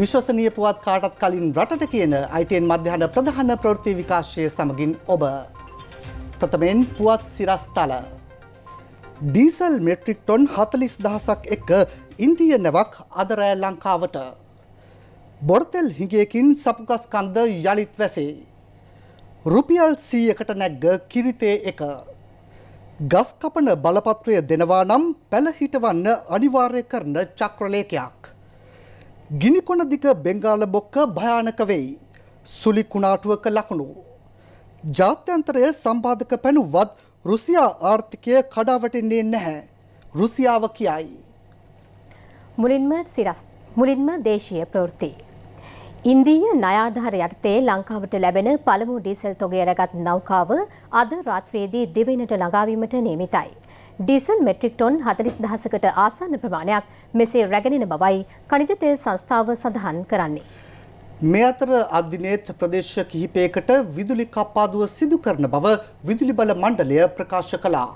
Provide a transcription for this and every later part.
විශ්වසනය පුවත් කාටත් කලින් රටට කියන අයිටයෙන් මධ්‍යහන ප්‍රධාන ප්‍රෘති විකාශය සමගින් ඔබ. ප්‍රථමයෙන් පුවත් සිරස්ථල. ඩීසල් මෙට්‍රික් ටොන් හතලිස් දහසක් එක්ක ඉන්දිය නැවක් අදරෑ ලංකාවට. බොර්තෙල් හිගේකින් සපුගස්කන්ද යළිත් වැසේ. රුපියල් සීයකට නැග්ග කිරිතේ එක. ගස් කපන බලපත්‍රය දෙනවා නම් පැළහිටවන්න අනිවාර්ය කරන චක්‍රලේකයක්. ගිනිකොන දිග බෙංගාල බොක්ක භයානක වෙයි. සුලි කුණාටුවක ලකුණු. ජාත්‍යන්තරය සම්බාධක පැනුවත් රුසියා ආර්ථිකය කඩාවැටෙන්නේ නැහැ. රුසියාව කියයි. මුලින්ම සිරස් මුලින්ම දේශීය ප්‍රවෘත්ති ඉන්දීය නයාධාර යටතේ ලංකාවට ලැබෙන පළමු ඩීසල් තොගයරගත් නෞකාව අද රාත්‍රයේදී දිවෙනට ළඟාවීමට නියමිතයි. ඩීසල් මෙට්‍රික් ටොන් 40000කට ආසන්න ප්‍රමාණයක් මෙසේ රැගෙනෙන බවයි කනිජ තෙල් සංස්ථාව සඳහන් කරන්නේ. මේ අතර අධිනේත් ප්‍රදේශ කිහිපයකට විදුලි කප්පාදුව සිදු කරන බව විදුලි බල මණ්ඩලය ප්‍රකාශ කළා.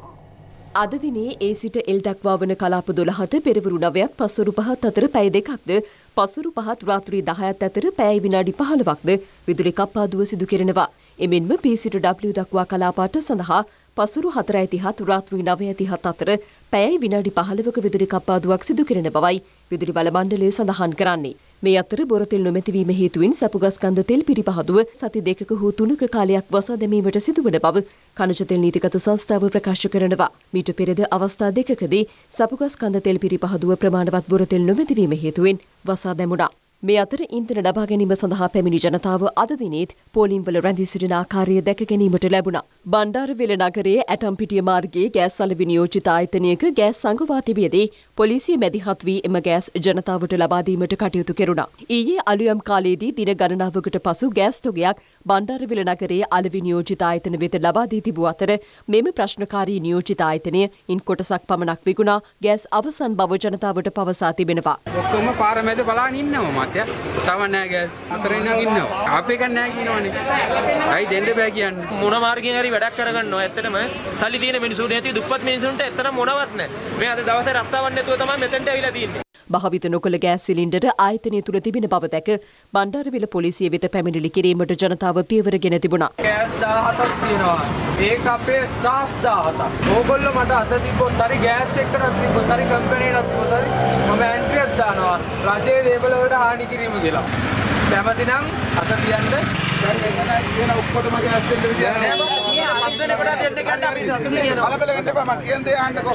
අද දිනේ ඒ සිට එල් දක්වා වන කලාප 12ට පෙරවරු 9ක් පස්වරු 5ත් අතර පැය දෙකක්ද පසුරු පහත් රාත්‍රී 10ත් අතර පැය විනාඩි 15ක්ද විදුලි කප්පාදුව සිදු කෙරෙනවා. එමෙන්ම P සිට W දක්වා කලාපාට සඳහා පසුරු 4:30 රාත්‍රී 9:30 අතර පැය විනාඩි 15ක විදුලි කප්පාදුවක් සිදු කෙරෙන බවයි විදුලි බල මණ්ඩලය සඳහන් කරන්නේ. මේ අතර බොරතෙල් නොමැතිවීම හේතුවෙන් සපුගස්කන්ධ තෙල් පිරිපහදුව සති දෙකක හෝ තුනක කාලයක් වසා දැමීමට සිදුවන බව කනජ තෙල් නීතිගත සංස්ථාව ප්‍රකාශ කරනවා. මීට පෙරද අවස්ථා දෙකකදී සපුගස්කන්ධ තෙල් පිරිපහදුව ප්‍රමාණවත් බොරතෙල් නොමැතිවීම හේතුවෙන් වසා දැමුණා. මේ අතර ඉන්ධන ලබා ගැනීම සඳහා පැමිණි ජනතාව අද දිනේත් පෝලිම්වල රැඳී සිටින ආකාරය දැක ගැනීමට ලැබුණා. බණ්ඩාරවෙල නගරයේ ඇටම්පිටිය මාර්ගයේ ගෑස් සලවි නියෝජිත ආයතනයක ගෑස් සංගවා තිබියදී පොලිසිය මැදිහත් වී එම ගෑස් ජනතාවට ලබා දීමට කටයුතු කෙරුණා. ඊයේ අලුයම් කාලයේදී දින ගණනාවකට පසු ගෑස් තොගයක් බණ්ඩාරවෙල නගරයේ අලවි නියෝජිත ආයතන වෙත ලබා දී තිබූ අතර මෙම ප්‍රශ්නකාරී නියෝජිත ආයතනය ඉන් කොටසක් පමණක් විගුණා ගෑස් අවසන් බව ජනතාවට පවසා තිබෙනවා. ඔක්කොම පාර මැද බලන් ඉන්නවා මාත්‍ය තව නෑග අතරින්නම් ඉන්නවා අපේ එකක් නෑ කියනවනේ අයි දෙන්න බෑ කියන්නේ මොන මාර්ගයෙන් හරි වැඩක් කරගන්නවා ඇත්තටම සල්ලි තියෙන මිනිසුන්ට නැති දුප්පත් මිනිසුන්ට ඇත්තට මොනවත් නෑ මේ අද දවසේ රස්සාවක් නැතුව තමයි මෙතෙන්ට ඇවිල්ලා තියෙන්නේ භාවිත නොකළ ගෑස් සිලින්ඩර ආයතනය තුළ තිබෙන බව දැක බණ්ඩාරවිල පොලිසිය වෙත පැමිණිලි කිරීමට ජනතාව පියවරගෙන තිබුණා. ගෑස් 17ක් තියෙනවා. ඒක අපේ ස්ටාෆ් 17ක්. ඕගොල්ලෝ මට අත තිබ්බොත් හරි ගෑස් එක්කවත් තිබ්බොත් හරි කම්පැනි එකක් තිබ්බොත් හරි මම ඇන්ට්‍රි දානවා රජයේ දේපල වලට හානි කිරීම කියලා. කැමතිනම් අත තියන්න කලබල වෙන්න එපා මම කියන දේ අහන්නකෝ.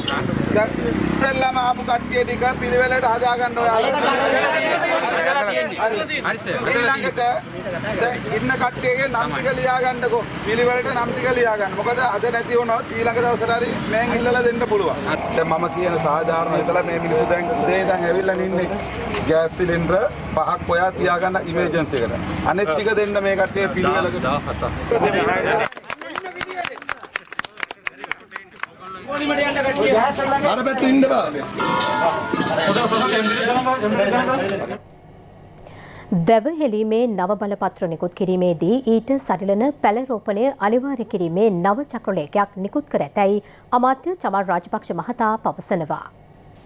දැන් ඉස්සෙල්ලාම ආපු කට්ටිය ටික පිළිවෙලට හදා ගන්න ඔයාලා. ඉන්න කට්ටියගේ නම් ටික ලියා ගන්නකෝ. පිළිවෙලට නම් ටික ලියා ගන්න. මොකද අද නැති වුණොත් ඊළඟ දවසට හරි මෙන් ඉල්ලලා දෙන්න පුළුවන්. දැන් මම කියන සාධාරණ ඉතලා මේ මිනිස්සු දැන් උදේ ඉඳන් ඇවිල්ලා නින්නේ. ගෑස් සිලින්ඩර් පහක් ඔයා තියාගන්න ඉමර්ජන්සි එකට. අනෙත් ටික දෙන්න මේ කට්ටිය පිළිවෙලකට. අර පැත්ත ඉන්න බා. දැවහෙලීමේ නව බලපත්‍ර නිකුත් කිරීමේදී ඊට සරිලන පැලරෝපණය අනිවාර්ය කිරීමේ නව චක්‍රලේඛයක් නිකුත් කර ඇතැයි අමාත්‍ය චමල් රාජපක්ෂ මහතා පවසනවා.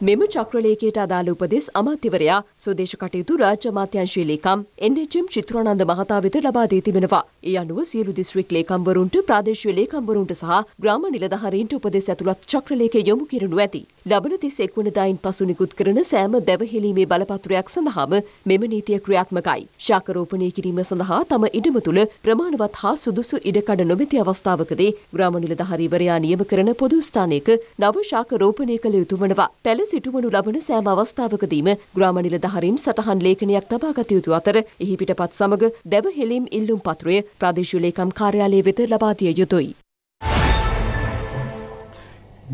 මෙම චක්‍රලේකයට අදාළ උපදෙස් අමාත්‍යවරයා ස්වදේශ කටයුතු රාජ්‍ය අමාත්‍යංශයේ ලේකම් එන්.එච්.එම්. චිත්‍රානන්ද මහතා වෙත ලබා දී තිබෙනවා. ඒ අනුව සියලු දිස්ත්‍රික් ලේකම්වරුන්ට ප්‍රාදේශීය ලේකම්වරුන්ට සහ ග්‍රාම නිලධාරීන්ට උපදෙස් ඇතුළත් චක්‍රලේකය යොමු කරනු ඇති. ලබන 31 වනදායින් පසු නිකුත් කරන සෑම දැවහිලීමේ බලපත්‍රයක් සඳහාම මෙම නීතිය ක්‍රියාත්මකයි. ශාකරෝපණය කිරීම සඳහා තම ඉඩම තුළ ප්‍රමාණවත් හා සුදුසු ඉඩකඩ නොමැති අවස්ථාවකදී ග්‍රාම නිලධාරීවරයා නියම කරන පොදු ස්ථානයක නව ශාකරෝපණය කළ යුතු වනවා. පැල සිටුවනු ලබන සෑම අවස්ථාවකදීම ග්‍රාම නිලධාරීන් සටහන් ලේඛනයක් තබා ගත යුතු අතර එහි පිටපත් සමග දැව හෙලීම් ඉල්ලුම් පත්‍රය ප්‍රාදේශීය ලේකම් කාර්යාලය වෙත ලබා දිය යුතුයි.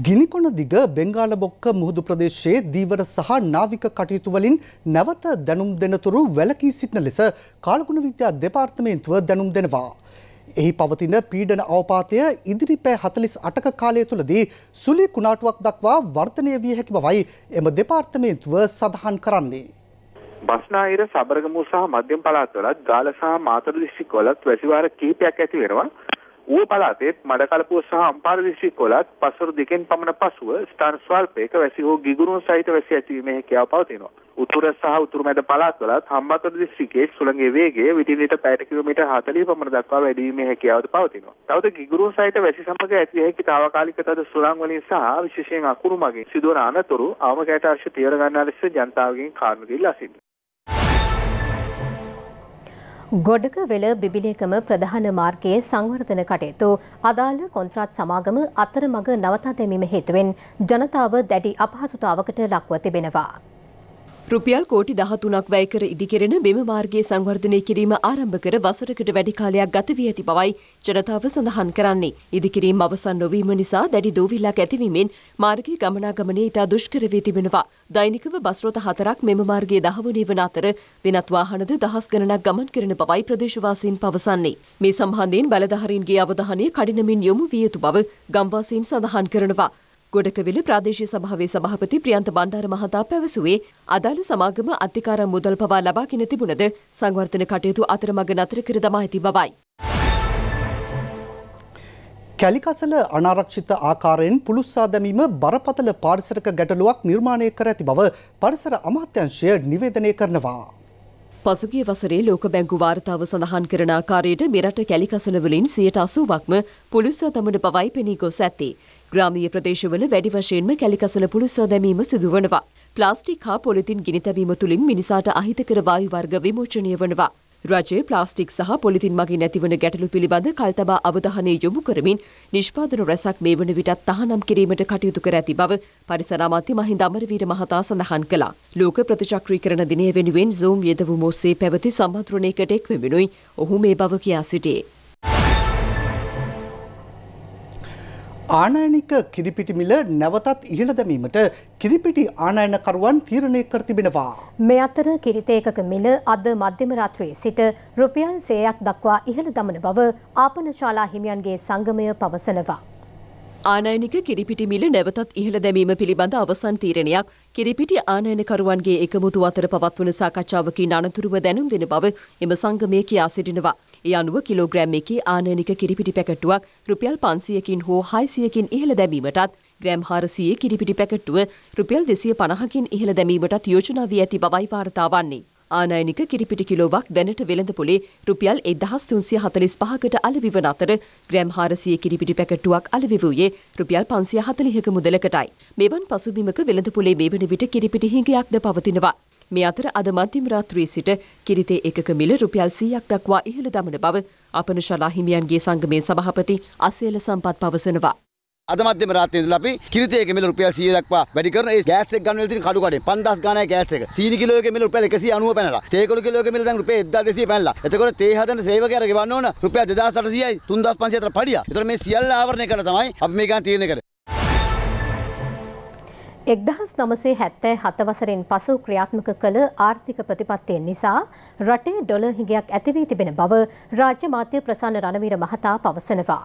ගිනිකොන දිග බෙංගාල බොක්ක මුහුදු ප්‍රදේශයේ දීවර සහ නාවික කටයුතු වලින් නැවත දැනුම් දෙනතුරු වැළකී සිටින ලෙස කාලගුණ විද්‍යා දෙපාර්තමේන්තුව දැනුම් දෙනවා. එහි පවතින පීඩන අවපාතය ඉදිරි පෑ හතලිස් අටක කාලය තුළදී සුලි කුණාටුවක් දක්වා වර්තනය විය හැකි බවයි එම දෙපාර්තමේන්තුව සඳහන් කරන්නේ. බස්නාහිර සබරගමු සහ මධ්‍යම පළාත්වලත් ගාල සහ මාතර දිස්ත්‍රික්කවලත් වැසිවාර කීපයක් ඇති වෙනවා. ඌව පළාතේ මඩකලපුව සහ අම්පාර දිස්ත්‍රික්කවලත් පස්වරු දෙකෙන් පමණ පසුව ස්ථාන ස්වල්පයක වැසි හෝ ගිගුරුන් සහිත වැසි ඇතිවීමේ හැකියාව පවතිනවා. උතුර සහ උතුරු මැද පළාත්වලත් හම්බන්තොට දිස්ත්‍රික්කයේ සුළඟේ වේගය විටින් විට පැයට කිලෝමීටර් 40 පමණ දක්වා වැඩි වීමේ හැකියාවද පවතිනවා. තවද ගිගුරුන් සහිත වැසි සමග ඇති හැකි తాවකාලික තද සුළං වලින් සහ විශේෂයෙන් අකුරු මගින් සිදුවන අනතුරු ආමකයට අර්ශ තීව්‍ර ගන්නා ලෙස ජනතාවගෙන් කාරණු දෙලා සිටිනවා. ගොඩක වෙල බිබිලියකම ප්‍රධාන මාර්ගයේ සංවර්ධන කටයුතු අදාළ කොන්ත්‍රාත් සමාගම අතරමඟ නවතා දැමීම හේතුවෙන් ජනතාව දැඩි අපහසුතාවකට ලක්ව තිබෙනවා. රුපියල් කෝටි 13ක් වැය කර ඉදිකෙරෙන මෙම මාර්ගයේ සංවර්ධනය කිරීම ආරම්භ කර වසරකට වැඩි කාලයක් ගත වී ඇති බවයි ජනතාව සඳහන් කරන්නේ. ඉදිකිරීම අවසන් නොවීම නිසා දැඩි දෝවිල්ලක් ඇතිවීමෙන් මාර්ගයේ ගමනාගමනය ඉතා දුෂ්කර වී තිබෙනවා. දෛනිකව බස් රථ හතරක් මෙම මාර්ගයේ දහවණේ වන අතර වෙනත් වාහනද දහස් ගණනක් ගමන් කරන බවයි ප්‍රදේශවාසීන් පවසන්නේ. මේ සම්බන්ධයෙන් බලධාරීන්ගේ අවධානය කඩිනමින් යොමු විය යුතු බව ගම්වාසීන් සඳහන් කරනවා. ගොඩකවිල ප්‍රාදේශීය සභාවේ සභාපති ප්‍රියන්ත බණ්ඩාර මහතා පැවසුවේ අදාළ සමාගම අධිකාරම් මුදල් පවා ලබාගෙන තිබුණද සංවර්ධන කටයුතු අතරමඟ නතර කර දමා ඇති බවයි. කැලිකසල අනාරක්ෂිත ආකාරයෙන් පුළුස්සා දැමීම බරපතල පාරිසරික ගැටලුවක් නිර්මාණය කර ඇති බව පරිසර අමාත්‍යංශය නිවේදනය කරනවා. පසුගිය වසරේ ලෝක බැංකු වාර්තාව සඳහන් කරන ආකාරයට මෙරට කැලිකසනවලින් සියයට අසුවක්ම පුළුස්ස තමට පවයි පෙනී ගොස් ඇත්තේ. ග්‍රාමීය ප්‍රදේශවල වැඩි වශයෙන්ම කැලිකසන පුළුස්ස දැමීම සිදුවනවා. ප්ලාස්ටික් හා පොලිතින් ගිනිතැබීම තුළින් මිනිසාට අහිතකර වායු වර්ග විමෝචනය වනවා. රජය ප්ලාස්ටික් සහ පොලිතින් මගින් ඇතිවන ගැටලු පිළිබඳ කල්තබා අවධානය යොමු කරමින් නිෂ්පාදන රැසක් මේ වන විටත් තහනම් කිරීමට කටයුතු කර ඇති බව පරිසර අමාත්‍ය මහින්ද අමරවීර මහතා සඳහන් කළා. ලෝක ප්‍රතිචක්‍රීකරණ දිනය වෙනුවෙන් Zoom යෙදවුම ඔස්සේ පැවති සම්මන්ත්‍රණයකට එක් වෙමිනුයි ඔහු මේ බව කියා සිටියේ. ආනයනික කිරිපිටි මිල නැවතත් ඉහළ දැමීමට කිරිපිටි ආනයනකරුවන් තීරණය කර තිබෙනවා. මේ අතර කිරිතේකක මිල අද මධ්‍යම රාත්‍රයේ සිට රුපියල් 100ක් දක්වා ඉහළ දමන බව ආපනශාලා හිමියන්ගේ සංගමය පවසනවා. ආනයනික කිරිපිටි මිල නැවතත් ඉහළ දැමීම පිළිබඳ අවසන් තීරණයක් කිරිපිටි ආනයනකරුවන්ගේ එකමුතු අතර පවත්වන සාකච්ඡාවකින් අනතුරුව දැනුම් දෙන බව එම සංගමය කියා සිටිනවා. ඒ අනුව කිලෝග්‍රෑම් එකේ ආනයනික කිරිපිටි පැකට්ටුවක් රුපියල් 500කින් හෝ 600කින් ඉහළ දැමීමටත් ග්‍රෑම් 400 කිරිපිටි පැකට්ටුව රුපියල් 250කින් ඉහළ දැමීමටත් යෝජනා වී ඇති බවයි වාර්තා වන්නේ. ආනයනික කිරිපිටි කිලෝවක් දැනට වෙළඳපොලේ රුපියල් 1345කට අලෙවි වන අතර ග්‍රෑම් 400 කිරිපිටි පැකට්ටුවක් අලෙවි වූයේ රුපියල් 540ක මුදලකටයි. මෙවන් පසුබිමක වෙළඳපොලේ මේ වන විට කිරිපිටි හිඟයක්ද පවතිනවා. මේ අතර අද මධ්‍යම රාත්‍රියේ සිට කිරිතේ එකක මිල රුපියල් 100ක් දක්වා ඉහළ දමන බව අපනශාලා හිමියන්ගේ සංගමේ සභාපති අසේල සම්පත් පවසනවා. අද මධ්‍යම රාත්‍රියේ ඉඳලා අපි කිරිතයේ ගෙමිල රුපියල් 100 දක්වා වැඩි කරන ඒ ගෑස් එක ගන්න වෙල තියෙන කඩු කඩේ 5000 ගානයි ගෑස් එක. සීනි කිලෝ එකේ මිල රුපියල් 190 පැනලා. තේ කිලෝ කිලෝ එකේ මිල දැන් රුපියල් 1200 පැනලා. එතකොට තේ හදන සේවකයාට ගෙවන්න ඕන රුපියල් 2800යි 3500 අතර පඩියක්. එතකොට මේ සියල්ල ආවරණය කරලා තමයි අපි මේ ගන්න තීරණය කරේ. එක්දහස් නමසේ හැත්තෑ හතවසරෙන් පසු ක්‍රියාත්මක කළ ආර්ථික ප්‍රතිපත්තියෙන් නිසා රටේ ඩොල හිඟයක් ඇතිවී තිබෙන බව රාජ්‍ය මාත්‍ය ප්‍රසන්න රණවීර මහතා පවසනවා.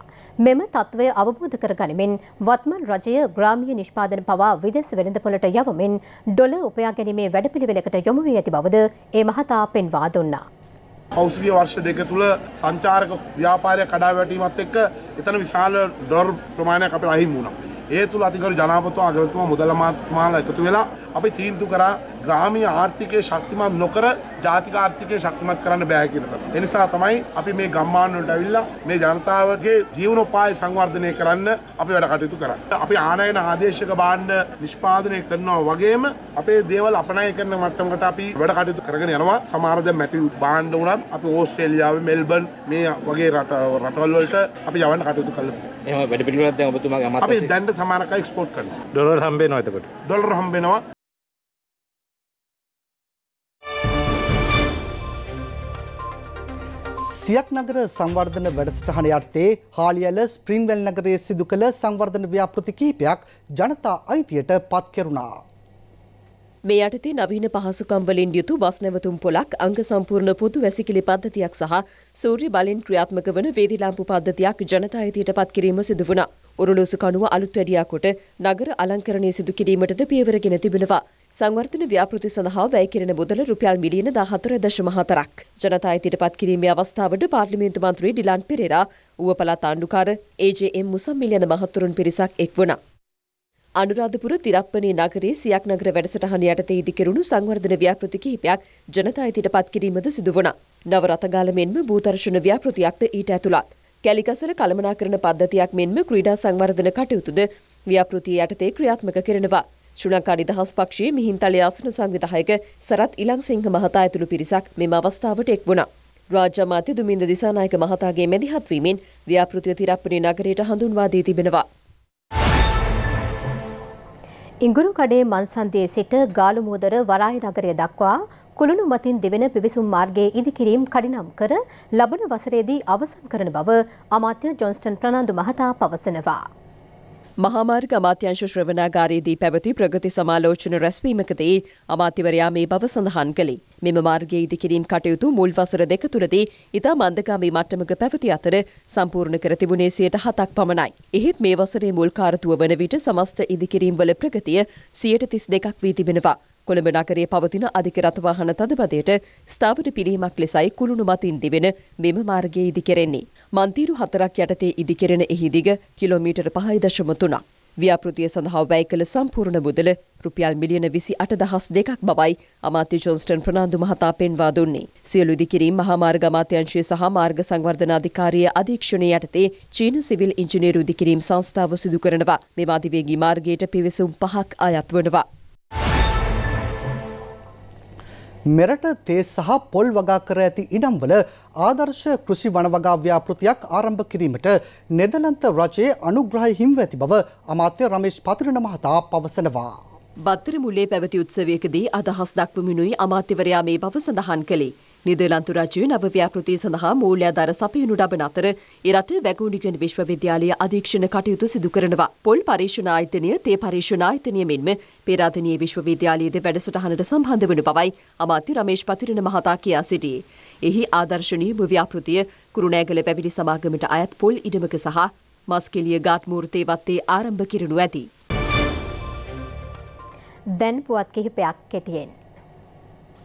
මෙම තත්ත්වය අවබෝධ කර ගනිමින් වත්මන් රජය ග්‍රාමීය නිෂ්පාදන පවා විදෙස් වෙළඳපොළට යවමින් ඩොල උපයා ගැනීමේ වැඩපිළිවෙලකට යොමු වී ඇති බවද ඒ මහතා පෙන්වා දුන්නා. පෞසගේ වර්ෂ දෙක තුළ සංචාරක ව්‍යාපාරය කඩා වැටීමත් එක්ක එතන විශාල ඩොර් ප්‍රමාණයක් අපට අහිමි වුණා. ඒ තුළ අතිකරු ජනාපතු ආගමතුම මුදලමාත්මාල එකතු වෙලා අපි තීන්දු කරා ග්‍රාමීය ආර්ථිකය ශක්තිමත් නොකර ජාතික ආර්ථිකය ශක්තිමත් කරන්න බෑ කියලා. ඒ නිසා තමයි අපි මේ ගම්මාන වලට ඇවිල්ලා මේ ජනතාවගේ ජීවනෝපාය සංවර්ධනය කරන්න අපි වැඩ කටයුතු කරන්නේ. අපි ආනයන ආදේශක භාණ්ඩ නිෂ්පාදනය කරනවා වගේම අපේ දේවල් අපනය කරන මට්ටමකට අපි වැඩ කටයුතු කරගෙන යනවා. සමහර දැන් මැටි භාණ්ඩ උනත් අපි ඕස්ට්‍රේලියාවේ මෙල්බන් මේ වගේ රටවල් වලට අපි යවන්න කටයුතු කරලා එහම වැඩ පිළිවෙලක් දැන් ඔබතුමාගේ අමතක අපි දැන්ට සමානක එක්ස්පෝට් කරනවා ඩොලර් හම්බ වෙනවා එතකොට ඩොලර් හම්බ වෙනවා සියක් නගර සංවර්ධන වැඩසටහන යටතේ හාලියල ස්ප්‍රින්වැල් නගරයේ සිදු කළ සංවර්ධන ව්‍යාපෘති කිහිපයක් ජනතා අයිතියට පත් කෙරුණා මේ යටතේ නවීන පහසුකම් වලින් යුතු බස් නැවතුම් පොලක් අංග සම්පූර්ණ පොදු වැසිකිලි පද්ධතියක් සහ සූර්ය බලෙන් ක්‍රියාත්මක වන වේදි ලාම්පු පද්ධතියක් ජනතා අයිතියට පත් කිරීම සිදු වුණා. උරුලූසු කණුව අලුත් වැඩියා කොට නගර අලංකරණය සිදු කිරීමටද පියවරගෙන තිබෙනවා. සංවර්ධන ව්‍යාපෘති සඳහා වැය කෙරෙන මුදල රුපියල් මිලියන 14.4ක්. ජනතා අයිතියට පත් කිරීමේ අවස්ථාවට පාර්ලිමේන්තු මන්ත්‍රී ඩිලන් පෙරේරා, ඌව පළාත් ආණ්ඩුකාර ඒ.ජේ.එම්. මුසම් මිලියන මහතුරුන් පිරිසක් එක් වුණා. අනුරාධපුර තිරප්පනේ නගරයේ සියක් නගර වැඩසටහන යටතේ ඉදිකෙරුණු සංවර්ධන ව්‍යාපෘති කිහිපයක් ජනතා ඉදිරියට පත් කිරීමද සිදු වුණා. නව රථගාල මෙන්ම භූතර්ෂණ ව්‍යාපෘතියක්ද ඊට ඇතුළත්. කැලිකසල කළමනාකරණ පද්ධතියක් මෙන්ම ක්‍රීඩා සංවර්ධන කටයුතුද ව්‍යාපෘතිය යටතේ ක්‍රියාත්මක කරනවා. ශ්‍රී ලංකා නිදහස් පක්ෂයේ මිහින්තලේ ආසන සංවිධායක සරත් ඉලංසිංහ මහතා ඇතුළු පිරිසක් මෙම අවස්ථාවට එක් වුණා. රාජ්‍ය අමාත්‍ය දුමින්ද දිසානායක මහතාගේ මැදිහත්වීමෙන් ව්‍යාපෘතිය තිරප්පනේ නගරයට හඳුන්වා දී තිබෙනවා. ඉංගුරුකඩේ මන්සන්දයේ සිට ගාලුමුදර වරාය නගරය දක්වා කුළුණු මතින් දෙවෙන පිවිසුම් මාර්ගයේ ඉදිකිරීම් කඩිනම් කර ලබන වසරේදී අවසන් කරන බව අමාත්‍ය ජොන්ස්ටන් ප්‍රනාන්දු මහතා පවසනවා. මහාමාර්ග අමාත්‍යංශ ශ්‍රවණාගාරයේදී පැවති ප්‍රගති සමාලෝචන රැස්වීමකදී අමාත්‍යවරයා මේ බව සඳහන් කළේ. මෙම මාර්ගයේ ඉදිකිරීම් කටයුතු මුල් වසර දෙක තුළදී ඉතා මන්දගාමී මට්ටමක පැවති අතර සම්පූර්ණ කර තිබුණේ 107ක් පමණයි. එහෙත් මේ වසරේ මුල් කාර්තුව වන විට සමස්ත ඉදිකිරීම්වල ප්‍රගතිය 32ක් වී තිබෙනවා. කොළඹ නගරයේ පවතින අධික රථවාහන තදබදයට ස්ථාවර පිළිහිමක් ලෙසයි කුළුණු මතින් දිවෙන මෙම මාර්ගයේ ඉදිකෙරෙන්නේ. මන්තීරු හතරක් යටතේ ඉදිකෙරෙන එහි දිග කිලෝමීටර 5.3ක්. ව්‍යාපෘතිය සඳහා වැය කළ සම්පූර්ණ මුදල රුපියල් මිලියන විසි අටදහස් දෙකක් බවයි අමාත්‍ය ජොන්ස්ටන් ප්‍රනාන්දු මහතා පෙන්වා දුන්නේ. සියලු දිකිරීම් මහාමාර්ග අමාත්‍යංශය සහ මාර්ග සංවර්ධන අධිකාරියේ අධීක්ෂණය යටතේ චීන සිවිල් ඉංජිනේරු දිකිරීම් සංස්ථාව සිදු කරනවා. මෙම අධිවේගී මාර්ගයට පිවිසුම් පහක් අයත් වනවා. මෙරට තේ සහ පොල් වගා කර ඇති ඉඩම්වල ආදර්ශ කෘෂි වනවගා ව්‍යාපෘතියක් ආරම්භ කිරීමට නෙදලන්ත රජයේ අනුග්‍රහය හිම්ව ඇති බව අමාත්‍ය රමේෂ් පතිරණ මහතා පවසනවා. බත්තර මුලේ පැවති උත්සවයකදී අදහස් දක්වමිනුයි අමාත්‍යවරයා මේ බව සඳහන් කළේ. නිදර්ලන්තු රජය නව ව්‍යාපෘති සඳහා මූල්‍යාධාර සපයනු ලබන අතර එරට වැගූනිකන් විශ්වවිද්‍යාලය අධීක්ෂණ කටයුතු සිදු කරනවා. පොල් පර්ේෂණ ආයතනය තේ පර්ේෂණ ආයතනය මෙන්ම පේරාධනීය විශ්වවිද්‍යාලයේද වැඩසටහනට සම්බන්ධ වනු බවයි අමාත්‍ය රමේෂ් පතිරණ මහතා කියා සිටියේ. එහි ආදර්ශනීය භව්‍යාපෘතිය කුරුණෑගල පැවිලි සමාගමට අයත් පොල් ඉඩමක සහ මස්කෙලිය ගාත්මූර්තේ වත්තේ ආරම්භ කිරනු ඇති. දැන් පුවත් කිහිපයක් කෙටියෙන්.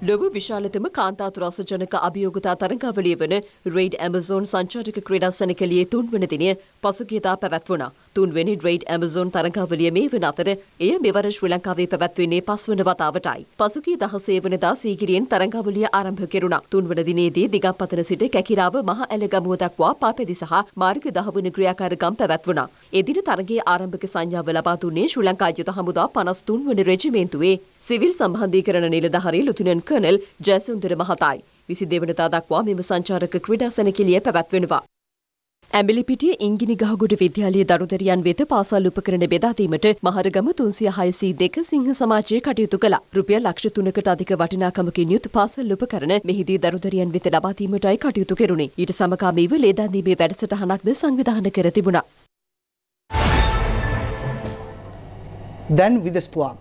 ලොව විශාලතම කාන්තාතුරාසජනක අභියෝගතා තරඟාවලිය වන රේඩ් ඇමසෝන් සංචාටක ක්‍රඩා සැනකලියේ තුන්වන දිනය පසුගියතා පැවැත්වුණා. තුන්වැනි රේඩ් ඇමසෝන් තරගාවලිය මේ වන අතර එය මෙවර ශ්‍රී ලංකාවේ පැවැත්වෙන්නේ පස්වන වතාවටයි. පසුගිය දහසේ වනදා සීගිරියෙන් තරගාවලිය ආරම්භ කෙරුණා. තුන්වන දිනේදී දිගපතන සිට කැකිරාව මහ ඇලගමුව දක්වා පාපැදි සහ මාර්ග දහවන ක්‍රියාකාරකම් පැවැත්වුණා. එදින තරගයේ ආරම්භක සංඥාව ලබා දුන්නේ ශ්‍රී ලංකා යුද හමුදා 53 වන රෙජිමේන්තුවේ සිවිල් සම්බන්ධීකරණ නිලධාරී ලුතුනන් කර්නල් ජයසුන්දර මහතායි. 22 වෙනිදා දක්වා මෙම සංචාරක ක්‍රීඩා සැණකෙළිය පැවැත්වෙනවා. ඇඹිලිපිටිය ඉංගිනි ගහගොඩ විද්‍යාලයේ දරුදරියන් වෙත පාසල් උපකරණ බෙදා දීමට මහරගම 362 සිංහ සමාජය කටයුතු කළා. රුපියල් ලක්ෂ 3කට අධික වටිනාකමකින් යුත් පාසල් උපකරණ මෙහිදී දරුදරියන් වෙත ලබා දීමටයි කටයුතු කෙරුණේ. ඊට සමගාමීව ලේ දන් දීමේ වැඩසටහනක්ද සංවිධානය කර තිබුණා. දැන් විදස්පුවක්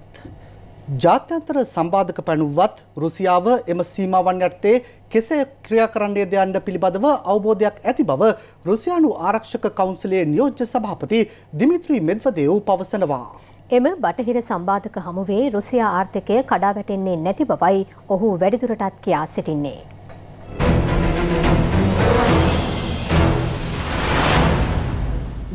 ජාත්‍යන්තර සම්බාධක පැනුවත් රුසියාව එම සීමාවන් යටතේ කෙසේ ක්‍රියා කරන්නේ දයන්න පිළිබඳව අවබෝධයක් ඇති බව රුසියානු ආරක්ෂක කවුන්සිලයේ නියෝජ්‍ය සභාපති දිමිත්‍රී මෙද්වදේව් පවසනවා. එම බටහිර සම්බාධක හමුවේ රුසියා ආර්ථිකය කඩා වැටෙන්නේ නැති බවයි ඔහු වැඩිදුරටත් කියා සිටින්නේ.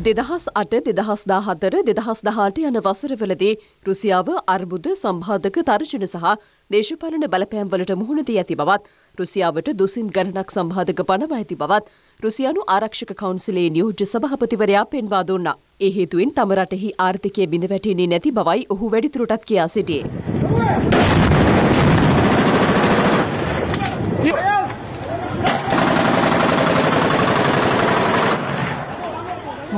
දෙදහස් අට දෙදහස් දාහතර දෙදහස් දහට යන වසරවලදී රුසියාව අර්බුද සම්බාධක තර්ජන සහ දේශපාලන බලපෑම්වලට මුහුණදී ඇති බවත් රුසියාවට දුසින් ගණනක් සම්බාධක පනවා ඇති බවත් රුසියානු ආරක්ෂක කවන්සිලේ නියෝජ්‍ය සභහපතිවරයා පෙන්වා දුන්නා. ඒ හේතුවෙන් තම රටෙහි ආර්ථිකය බිඳ වැටෙන්නේ නැති බවයි ඔහු වැඩිදුරටත් කියා සිටියේ.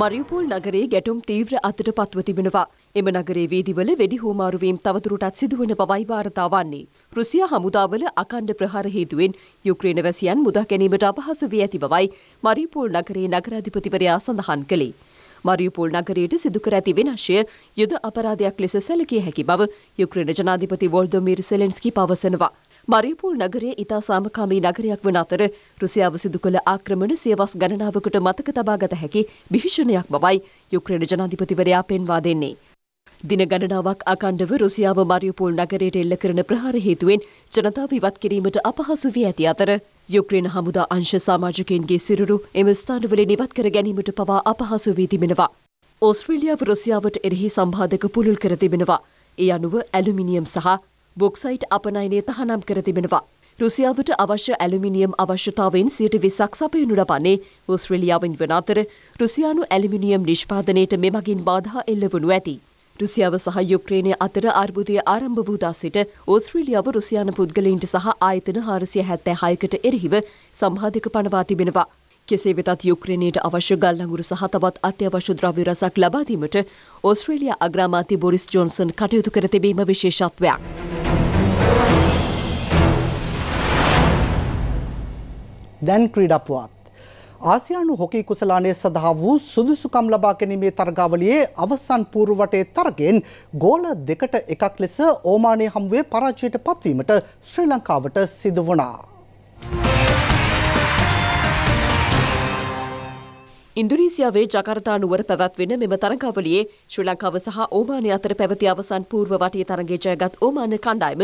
මරියුපෝල් නගරයේ ගැටුම් තීව්‍ර අතට පත්ව තිබෙනවා. එම නගරේ වීදිවල වෙඩි හෝමාරුවීම් තවදුරටත් සිදුවන බවයි වාර්තා වන්නේ. රුසියා හමුදාවල අකණ්ඩ ප්‍රහාර හේතුවෙන් යුක්‍රේන වැසියන් මුදා ගැනීමට අපහසු වී ඇති බවයි මරියුපෝල් නගරේ නගරාධිපතිවරයා සඳහන් කළේ. මරියුපෝල් නගරයට සිදුකර ඇති වෙනස්ය යුද අපරාධයක් ලෙස සැලකිය හැකි බව යුක්‍රේන ජනාධිපති වොල්දොමීර් සෙලෙන්ස්කි පවසනවා. මරියුපෝල් නගරය ඉතා සාමකාමී නගරයක් වන අතර රුසියාව සිදු කළ ආක්‍රමණ සියවස් ගණනාවකට මතක තබා ගත හැකි භිෂණයක් බවයි යුක්‍රේන ජනාධිපතිවරයා පෙන්වා දෙන්නේ. දින ගණනාවක් අකණ්ඩව රුසියාව මරියුපෝල් නගරයට එල්ල කරන ප්‍රහාර හේතුවෙන් ජනතාව ඉවත් කිරීමට අපහසු වී ඇති අතර යුක්‍රේන හමුදා අංශ සමාජකයන්ගේ සිරුරු එම ස්ථානවල නිවත් කර ගැනීමට පවා අපහසු වී තිබෙනවා. ඕස්ට්‍රේලියාව රුසියාවට එරෙහි සම්බාධක පුළුල් කර තිබෙනවා. ඒ අනුව ඇලුමිනියම් සහ බොක්සයිට් අපනයිනය තහනම් කර තිබෙනවා. රුසියාවට අවශ්‍ය ඇලුමිනියම් අවශ්‍යතාවෙන් සියට විසක් සපයනු ලබන්නේ ඔස්ට්‍රලියාවෙන් වන අතර රුසියානු ඇලිමිනියම් නිෂ්පාදනයට මෙමගින් බාධා එල්ලවනු ඇති. රුසියාව සහ යුක්්‍රේණය අතර අර්බුදය ආරම්භ වූදා සිට ඕස්ට්‍රලියාව රුසියාන පුද්ගලයින්ට සහ ආයතන හාරසිය හැත්තෑ හයකට එරහිව සම්හාධක පනවා තිබෙනවා. කෙසේ වෙතත් යුක්‍රේනයට අවශ්‍ය ගල් අඟුරු සහ තවත් අත්‍යවශ්‍ය ද්‍රව්‍ය රසක් ලබා දීමට ඕස්ට්‍රේලියා අග්‍රාමාත්‍ය බොරිස් ජොන්සන් කටයුතු කර තිබීම විශේෂත්වයක්. දැන් ක්‍රීඩපුවත් ආසියානු හොකී කුසලානය සඳහා වූ සුදුසුකම් ලබා ගැනීමේ තරගාවලියේ අවසන් පූර්ව වටේ තරගයෙන් ගෝල දෙකට එකක් ලෙස ඕමානය හමුවේ පරාජයට පත්වීමට ශ්‍රී ලංකාවට සිදු වුණා. ඉන්දුනීසියාවේ ජකර්තා නුවර පැවැත්වෙන මෙම තරඟාවලියේ ශ්‍රී ලංකාව සහ ඕමානය අතර පැවති අවසන් පූර්ව වටේ තරගේ ජයගත් ඕමාන කණ්ඩායම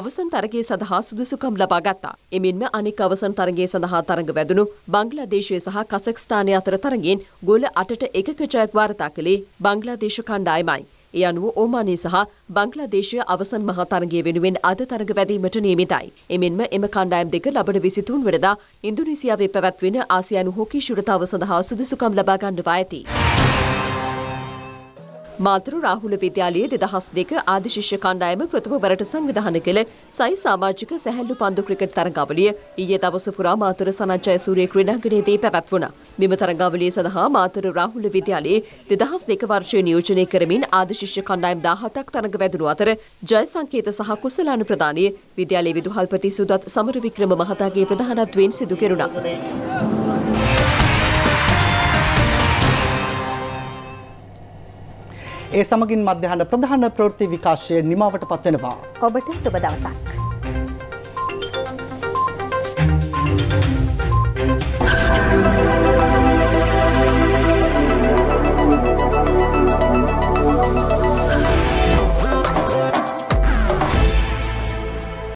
අවසන් තරගේ සඳහා සුදුසුකම් ලබා ගත්තා. එමෙන්ම අනෙක් අවසන් තරගේ සඳහා තරඟ වැදුණු බංග්ලාදේශය සහ කසක්ස්ථානය අතර තරගෙන් ගෝල අටට එකක ජයක් වාර්තා කළේ බංග්ලාදේශ කණ්ඩායමයි. ඒ අනුව ඕමානය සහ බංග්ලාදේශය අවසන් මහා තරගය වෙනුවෙන් අද තරග වැදීමට නියමිතයි. එමෙන්ම එම කණ්ඩායම් දෙක ලබන 23 වෙනිදා ඉන්දුනීසියාවේ පැවැත්වෙන ආසියානු හොකී ශුරතාව සඳහා සුදුසුකම් ලබා ගන්නවා ඇති. මාතර රාහුල විද්‍යාලයේ දෙදහස් දෙක ආදිශිෂ්‍ය කණ්ඩායම ප්‍රථමවරට සංවිධාන කළ සයි සාමාජික සැහැල්ලු පන්දු ක්‍රිකට් තරඟාවලිය ඊයේ දවස පුරා මාතර සනච්ජයසූරිය ක්‍රීඩාංගණයේදී පැවැත්වුණා. මෙම තරඟාවලිය සඳහා මාතර රාහුල විද්‍යාලයේ දෙදහස් දෙක වර්ෂය නියෝජනය කරමින් ආදිශිෂ්‍ය කණ්ඩායම් 17ක් තරඟ වැදුණු අතර ජය සංකේත සහ කුසලාන ප්‍රදානය විද්‍යාලයේ විදුහල්පති සුදත් සමරවික්‍රම මහතාගේ ප්‍රධානත්වයෙන් සිදු කෙරුණා. ඒ සමගින් මධ්‍යහන ප්‍රධාන ප්‍රවෘත්ති විකාශය නිමාවට පත්වෙනවා. ඔබට සුබ දවසක්.